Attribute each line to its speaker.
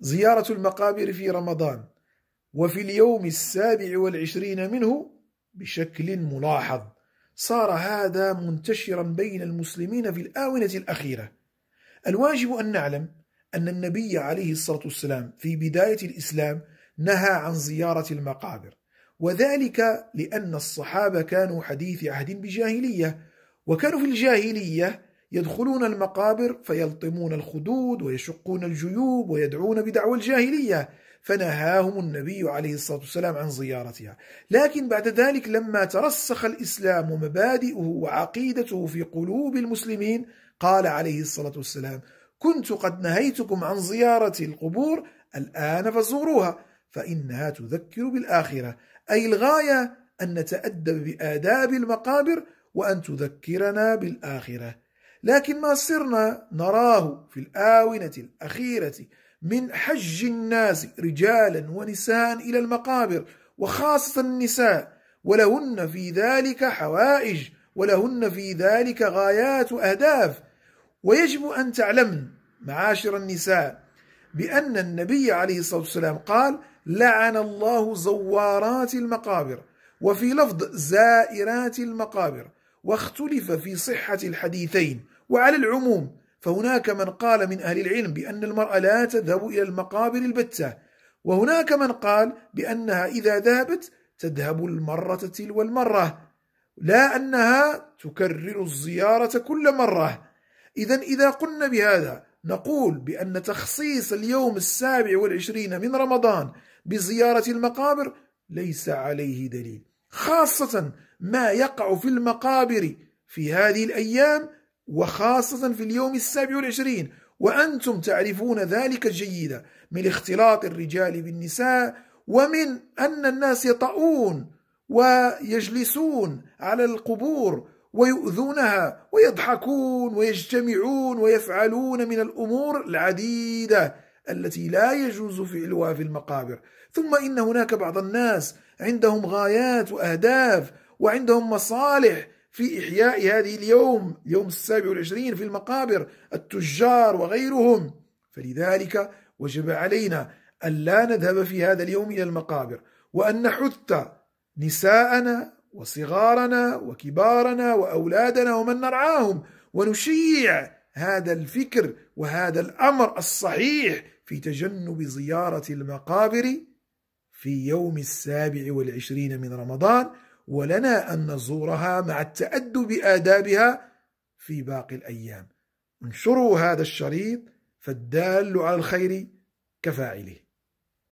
Speaker 1: زيارة المقابر في رمضان وفي اليوم السابع والعشرين منه بشكل ملاحظ صار هذا منتشرا بين المسلمين في الآونة الأخيرة الواجب أن نعلم أن النبي عليه الصلاة والسلام في بداية الإسلام نهى عن زيارة المقابر وذلك لأن الصحابة كانوا حديث عهد بجاهلية وكانوا في الجاهلية يدخلون المقابر فيلطمون الخدود ويشقون الجيوب ويدعون بدعوى الجاهلية فنهاهم النبي عليه الصلاة والسلام عن زيارتها لكن بعد ذلك لما ترسخ الإسلام ومبادئه وعقيدته في قلوب المسلمين قال عليه الصلاة والسلام كنت قد نهيتكم عن زيارة القبور الآن فزوروها فإنها تذكر بالآخرة أي الغاية أن نتأدب بآداب المقابر وأن تذكرنا بالآخرة لكن ما صرنا نراه في الآونة الأخيرة من حج الناس رجالا ونساء إلى المقابر وخاصة النساء ولهن في ذلك حوائج ولهن في ذلك غايات وأهداف ويجب أن تعلمن معاشر النساء بأن النبي عليه الصلاة والسلام قال لعن الله زوارات المقابر وفي لفظ زائرات المقابر واختلف في صحة الحديثين وعلى العموم فهناك من قال من أهل العلم بأن المرأة لا تذهب إلى المقابر البتة وهناك من قال بأنها إذا ذهبت تذهب المرة تلو المرة لا أنها تكرر الزيارة كل مرة إذا إذا قلنا بهذا نقول بأن تخصيص اليوم السابع والعشرين من رمضان بزيارة المقابر ليس عليه دليل خاصة ما يقع في المقابر في هذه الأيام وخاصة في اليوم السابع والعشرين وأنتم تعرفون ذلك جيدا من اختلاط الرجال بالنساء ومن أن الناس يطؤون ويجلسون على القبور ويؤذونها ويضحكون ويجتمعون ويفعلون من الأمور العديدة التي لا يجوز فعلها في المقابر ثم إن هناك بعض الناس عندهم غايات وأهداف وعندهم مصالح في إحياء هذه اليوم يوم السابع والعشرين في المقابر التجار وغيرهم فلذلك وجب علينا أن لا نذهب في هذا اليوم إلى المقابر وأن نحث نساءنا وصغارنا وكبارنا وأولادنا ومن نرعاهم ونشيع هذا الفكر وهذا الأمر الصحيح في تجنب زيارة المقابر في يوم السابع والعشرين من رمضان ولنا أن نزورها مع التأدب آدابها في باقي الأيام انشروا هذا الشريط فالدال على الخير كفاعله